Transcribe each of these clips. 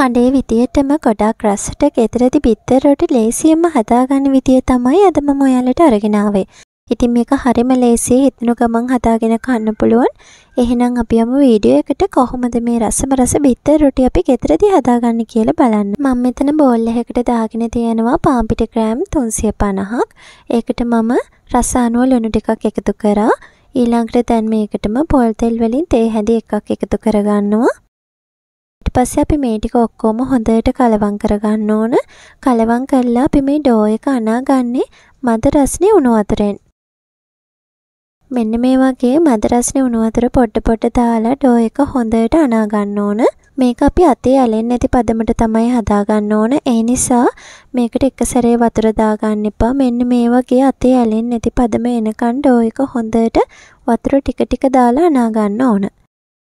අඩේ විදියටම ගොඩක් රසට ගෙදරදි බිත්තර රොටි ලේසියෙන්ම හදාගන්න විදිය තමයි අද මම ඔයාලට අරගෙන ආවේ. ඉතින් මේක හරිම ලේසියි හිතනු ගමන් හදාගෙන කන්න පුළුවන්. එහෙනම් අපි යමු වීඩියෝ එකට කොහොමද මේ රසම රස බිත්තර රොටි අපි ගෙදරදි හදාගන්න කියලා බලන්න. මම මෙතන බෝල් එකකට දාගෙන තියෙනවා පාන් පිට ග්‍රෑම් 350ක්. ඒකට මම රස අනුව ලුණු ටිකක් එකතු කරා. ඊළඟට දැන් මේකටම පොල් තෙල් වලින් තේ හැඳි එකක් එකතු කරගන්නවා. ඊට පස්සේ අපි මේ ටික ඔක්කොම හොඳට කලවම් කරගන්න ඕන. කලවම් කරලා අපි මේ ඩෝ එක අනාගන්නේ මද රස්නේ උණු වතුරෙන්. මෙන්න මේ වගේ මද රස්නේ උණු වතුර පොඩ පොඩ දාලා ඩෝ එක හොඳට අනා ගන්න ඕන. මේක අපි අතේ ඇලෙන්නේ නැති පදමට තමයි හදාගන්න ඕන. ඒ නිසා මේකට එක සැරේ වතුර දාගන්න එපා. මෙන්න මේ වගේ අතේ ඇලෙන්නේ නැති පදම එනකන් ඩෝ එක හොඳට වතුර ටික ටික දාලා අනා ගන්න ඕන.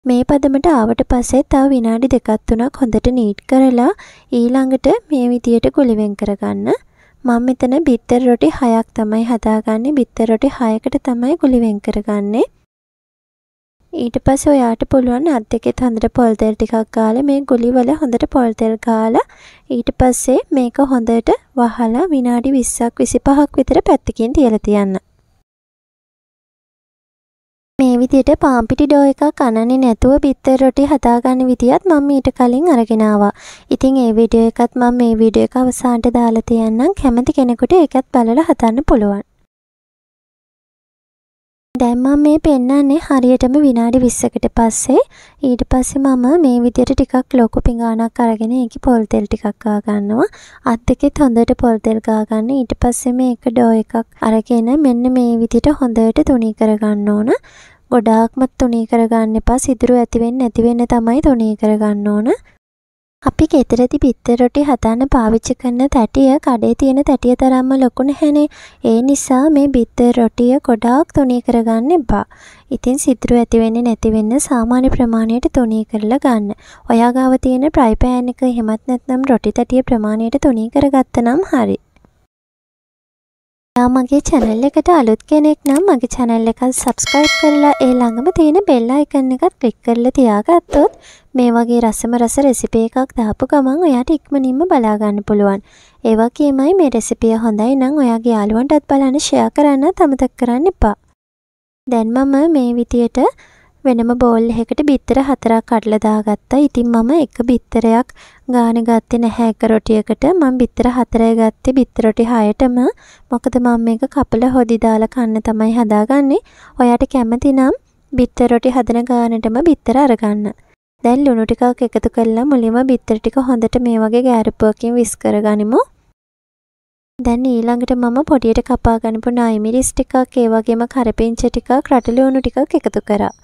මේ පදමට ආවට පස්සේ තව විනාඩි දෙකක් තුනක් හොඳට නීට් කරලා ඊළඟට මේ විදියට ගොලිවෙන් කරගන්න. මම මෙතන බිත්තර රොටි 6ක් තමයි හදාගන්නේ. බිත්තර රොටි 6කට තමයි ගොලිවෙන් කරගන්නේ. ඊට පස්සේ ඔයාට පුළුවන් අත් දෙකෙත් හොඳට පොල් තෙල් ටිකක් ගාලා මේ ගොලිවල හොඳට පොල් තෙල් ගාලා ඊට පස්සේ මේක හොඳට වහලා විනාඩි 20ක් 25ක් විතර පැත්තකින් තියලා තියන්න. මේ විදිහට පාන් පිටි ඩෝ එකක් අනන්නේ නැතුව බිත්තර රොටි හදාගන්න විදියත් මම ඊට කලින් අරගෙන ආවා. ඉතින් ඒ වීඩියෝ එකත් මම මේ වීඩියෝ එක අවසානට දාලා තියන්නම්. කැමති කෙනෙකුට ඒකත් බලලා හදන්න පුළුවන්. දැන් මම මේ පෙන්වන්නේ හරියටම විනාඩි 20කට පස්සේ ඊට පස්සේ මම මේ විදියට ටිකක් ලොකු පිඟානක් අරගෙන ඒකේ පොල් තෙල් ටිකක් ගා ගන්නවා අත් දෙකෙත් හොඳට පොල් තෙල් ගා ගන්න ඊට පස්සේ මේක ඩෝ එකක් අරගෙන මෙන්න මේ විදියට හොඳට තුනී කර ගන්න ඕන ගොඩාක්ම තුනී කර ගන්න එපා සිදුරු ඇති වෙන්නේ නැති වෙන්නේ තමයි තුනී කර ගන්න ඕන අපි ගෙදරදි බිත්තර රොටි හදන්න පාවිච්චි කරන තැටිය කඩේ තියෙන තැටිය තරම්ම ලොකු නැහැනේ. ඒ නිසා මේ බිත්තර රොටිය ගොඩාක් තුනී කරගන්න එපා. ඉතින් සිතුරු ඇති වෙන්නේ නැති වෙන්න සාමාන්‍ය ප්‍රමාණයට තුනී කරලා ගන්න. ඔයා ගාව තියෙන ෆ්‍රයි පෑන් එක එහෙමත් නැත්නම් රොටි තැටිය ප්‍රමාණයට තුනී කරගත්තනම් හරි. යා මගේ channel එකට අලුත් කෙනෙක් නම් මගේ channel එකත් subscribe කරලා ඒ ළඟම තියෙන bell icon එකත් click කරලා තියාගත්තොත් මේ වගේ රසම රස රෙසිපි එකක් දාපු ගමන් ඔයාට ඉක්මනින්ම බලා ගන්න පුළුවන්. ඒ වගේමයි මේ රෙසිපිය හොඳයි නම් ඔයාගේ යාළුවන්ටත් බලන්න share කරන්න අමතක කරන්න එපා. දැන් මම මේ විදියට වෙනම බෝල් එකකට බිත්තර හතරක් කඩලා දාගත්තා. ඉතින් මම එක බිත්තරයක් ගාන ගත්තේ නැහැ එක රොටියකට. මම බිත්තර හතරේ ගත්තේ බිත්තර රොටි හයටම. මොකද මම මේක කපලා හොදි දාලා කන්න තමයි හදාගන්නේ. ඔයාට කැමති නම් බිත්තර රොටි හදන ගානටම බිත්තර අරගන්න. දැන් ලුණු ටිකක් එකතු කරලා මුලින්ම බිත්තර ටික හොඳට මේ වගේ ගෑරපුවකින් විස් කරගනිමු. දැන් ඊළඟට මම පොඩියට කපා ගන්නපු නයිමිරිස් ටිකක් ඒ වගේම කරපිංච ටිකක් රටලුණු ටිකක් එකතු කරා.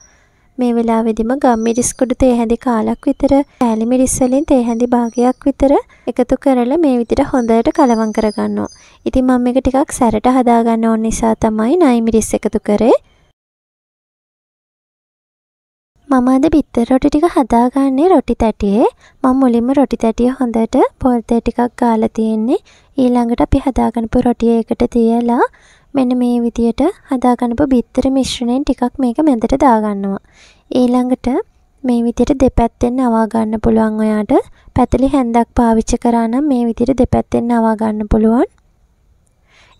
මේ වෙලාවේදීම ගම්මිරිස් කුඩු තේ හැඳි කාලක් විතර කෑලි මිරිස් වලින් තේ හැඳි භාගයක් විතර එකතු කරලා මේ විදිහට හොඳට කලවම් කරගන්නවා. ඉතින් මම මේක ටිකක් සැරට හදාගන්න ඕන නිසා තමයි නයි මිරිස් එකතු කරේ. මම අද බිත්තර රොටි ටික හදාගන්නේ රොටි තැටියේ. මම මුලින්ම රොටි තැටිය හොඳට පොල් තේ ටිකක් ගාලා තියෙන්නේ. ඊළඟට අපි හදාගන්නපු රොටිය එකට තියලා මෙන්න මේ විදියට හදාගන්නපු බිත්තර මිශ්‍රණයෙන් ටිකක් මේක මැදට දාගන්නවා. ඊළඟට මේ විදියට දෙපැත්තෙන් අවා ගන්න පුළුවන් ඔයාට. පැතලි හැන්දක් පාවිච්චි කරා නම් මේ විදියට දෙපැත්තෙන් අවා ගන්න පුළුවන්.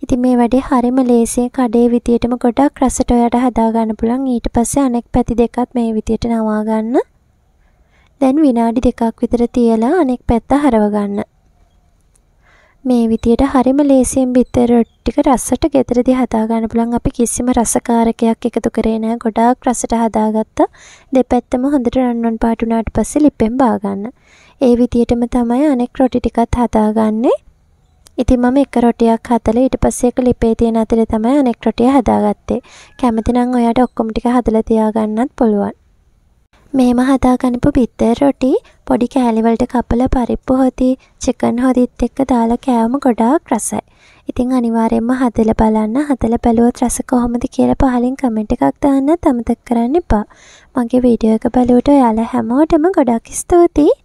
ඉතින් මේ වැඩේ හරිම ලේසියෙන් කඩේ විදියටම ගොඩක් රසට ඔයාට හදා ගන්න පුළුවන්. ඊට පස්සේ අනෙක් පැති දෙකත් මේ විදියට නවා ගන්න. දැන් විනාඩි දෙකක් විතර තියලා අනෙක් පැත්ත හරව ගන්න. මේ විදියට හරිම ලේසියෙන් බිත්තර ටික රසට ගෙදරදී හදා ගන්න පුළුවන්. අපි කිසිම රසකාරකයක් එකතු කරේ නැහැ. ගොඩාක් රසට හදාගත්තා. දෙපැත්තම හොඳට රන්වන් පාට වුණාට පස්සේ ලිපෙන් බා ගන්න. ඒ විදියටම තමයි අනෙක් රොටි ටිකත් හදාගන්නේ. ඉතින් මම එක රොටියක් හදලා ඊට පස්සේ ඒක ලිපේ තියෙන අතරේ තමයි අනෙක් රොටිය හදාගත්තේ. කැමති නම් ඔයාට ඔක්කොම ටික හදලා තියාගන්නත් පුළුවන්. මේම හදාගනිපු බිත්තර රොටි පොඩි කෑලිවලට කපලා පරිප්පු හොදි චිකන් හොදිත් එක්ක දාලා කෑවම ගොඩාක් රසයි. ඉතින් අනිවාර්යයෙන්ම හදලා බලන්න හදලා බැලුවොත් රස කොහොමද කියලා පහලින් කමෙන්ට් එකක් දාන්න අමතක කරන්න එපා. මගේ වීඩියෝ එක බලුවට ඔයාලා හැමෝටම ගොඩාක් ස්තුතියි.